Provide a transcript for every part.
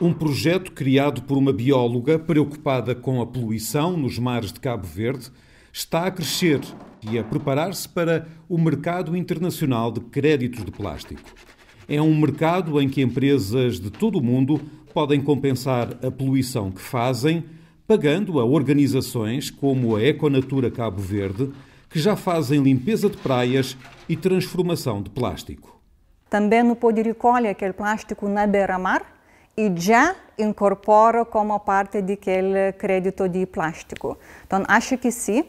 Um projeto criado por uma bióloga preocupada com a poluição nos mares de Cabo Verde está a crescer e a preparar-se para o mercado internacional de créditos de plástico. É um mercado em que empresas de todo o mundo podem compensar a poluição que fazem, pagando a organizações como a Econatura Cabo Verde, que já fazem limpeza de praias e transformação de plástico. Também não pode recolher aquele é plástico na beira-mar e já incorpora como parte daquele crédito de plástico. Então, acho que sim.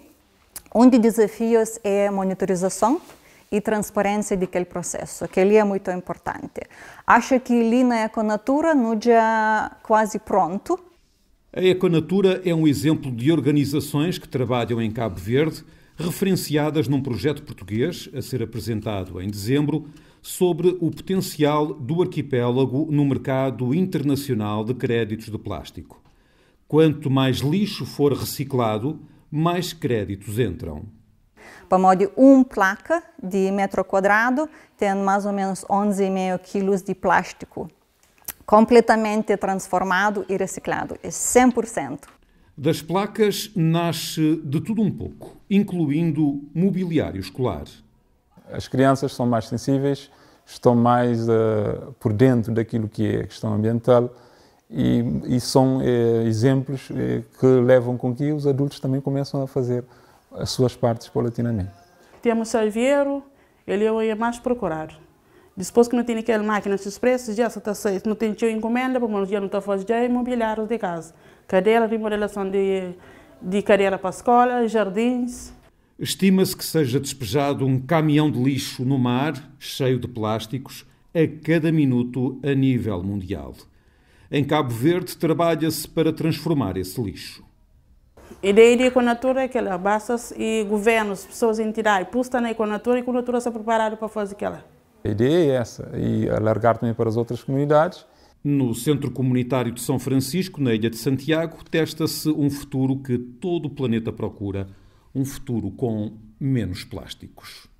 Um dos desafios é a monitorização e transparência daquele processo, que ali é muito importante. Acho que ali na é Econatura, no já quase pronto. A Econatura é um exemplo de organizações que trabalham em Cabo Verde referenciadas num projeto português a ser apresentado em dezembro sobre o potencial do arquipélago no mercado internacional de créditos de plástico. Quanto mais lixo for reciclado, mais créditos entram. Para de um placa de metro quadrado tem mais ou menos 11,5 quilos de plástico completamente transformado e reciclado, é 100%. Das placas nasce de tudo um pouco, incluindo mobiliário escolar. As crianças são mais sensíveis, estão mais uh, por dentro daquilo que é a questão ambiental e, e são eh, exemplos eh, que levam com que os adultos também começam a fazer as suas partes paulatinamente. Temos Salveiro, ele é o mais procurado. Depois que não tem aquela máquina de expressos, já está certo. Não tem encomenda, porque já não está fazendo imobiliário é de casa. Cadeira, remodelação de, de cadeira para a escola, jardins. Estima-se que seja despejado um caminhão de lixo no mar, cheio de plásticos, a cada minuto a nível mundial. Em Cabo Verde, trabalha-se para transformar esse lixo. E daí de Econatura, aquela, é basta-se e governos, pessoas, entidades, pusta na Econatura e a Econatura se preparada para fazer aquela. A ideia é essa, e alargar também para as outras comunidades. No Centro Comunitário de São Francisco, na Ilha de Santiago, testa-se um futuro que todo o planeta procura: um futuro com menos plásticos.